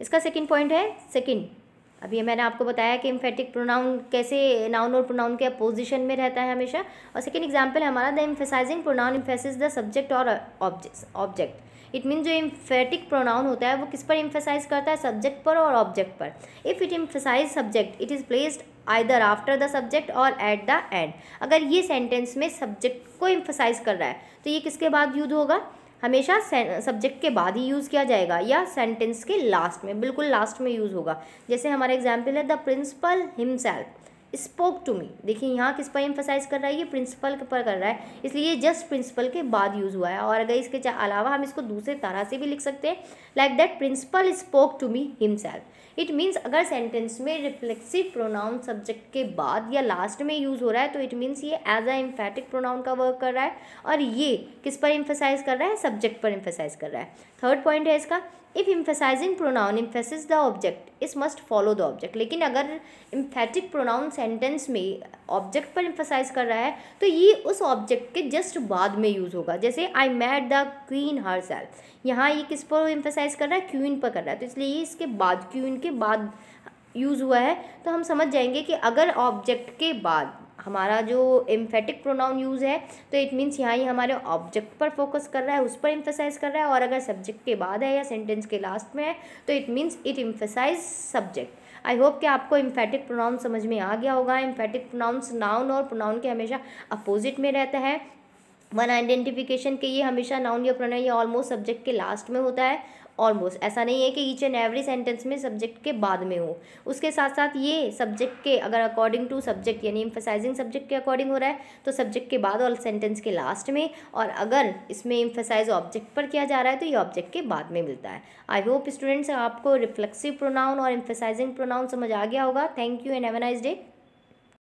इसका second point है second अभी मैंने आपको बताया कि इम्फेटिक प्रोनाउन कैसे नाउन और प्रोनाउन के पोजिशन में रहता है हमेशा और सेकेंड एग्जाम्पल हमारा the emphasising pronoun emphasis the subject और ऑब्जेक्ट ऑब्जेक्ट इट मीन जो इम्फेटिक प्रोनाउन होता है वो किस पर इम्फेसाइज करता है सब्जेक्ट पर और ऑब्जेक्ट पर if it emphasise subject it is placed either after the subject और एट द एंड अगर ये सेंटेंस में सब्जेक्ट को इम्फेसाइज कर रहा है तो ये किसके बाद यूज होगा हमेशा सब्जेक्ट के बाद ही यूज़ किया जाएगा या सेंटेंस के लास्ट में बिल्कुल लास्ट में यूज़ होगा जैसे हमारा एग्जाम्पल है the principal himself spoke to me देखिए यहाँ किस पर एम्फोसाइज कर रहा है ये प्रिंसिपल पर कर रहा है इसलिए जस्ट प्रिंसिपल के बाद यूज़ हुआ है और अगर इसके अलावा हम इसको दूसरे तरह से भी लिख सकते हैं like that principal spoke to me himself it means अगर सेंटेंस में रिफ्लेक्सिव प्रोनाउन सब्जेक्ट के बाद या लास्ट में यूज़ हो रहा है तो इट मीन्स ये एज अ इम्फेटिक प्रोनाउन का वर्क कर रहा है और ये किस पर एम्फोसाइज कर रहा है सब्जेक्ट पर एम्फोसाइज कर रहा है थर्ड पॉइंट है इसका if emphasising pronoun emphasis the object is must follow the object लेकिन अगर इम्फेटिक प्रोनाउन सेंटेंस में ऑब्जेक्ट पर इम्फेसाइज कर रहा है तो ये उस ऑब्जेक्ट के जस्ट बाद में यूज़ होगा जैसे I met the queen herself यहाँ ये किस पर इम्फेसाइज कर रहा है क्वीन पर कर रहा है तो इसलिए ये इसके बाद क्वीन के बाद यूज़ हुआ है तो हम समझ जाएंगे कि अगर ऑब्जेक्ट के बाद हमारा जो इम्फेटिक प्रोनाउन यूज़ है तो इट मीन्स यहाँ ही हमारे ऑब्जेक्ट पर फोकस कर रहा है उस पर इम्फेसाइज कर रहा है और अगर सब्जेक्ट के बाद है या सेंटेंस के लास्ट में है तो it means it emphasise subject I hope कि आपको इम्फेटिक प्रोनाउन समझ में आ गया होगा इम्फेटिक प्रोनाउंस नाउन और प्रोनाउन के हमेशा अपोजिट में रहता है वन आइडेंटिफिकेशन के ये हमेशा नाउन या प्रोनाउन या ऑलमोस्ट सब्जेक्ट के लास्ट में होता है ऑलमोस्ट ऐसा नहीं है कि ईच एंड एवरी सेंटेंस में सब्जेक्ट के बाद में हो उसके साथ साथ ये सब्जेक्ट के अगर अकॉर्डिंग टू सब्जेक्ट यानी इम्फेसाइजिंग सब्जेक्ट के अकॉर्डिंग हो रहा है तो सब्जेक्ट के बाद और सेंटेंस के लास्ट में और अगर इसमें इम्फेसाइज ऑब्जेक्ट पर किया जा रहा है तो ये ऑब्जेक्ट के बाद में मिलता है आई होप स्टूडेंट्स आपको रिफ्लेक्सिव प्रोनाउन और इम्फेसाइजिंग प्रोनाउन समझ आ गया होगा thank you and have nice day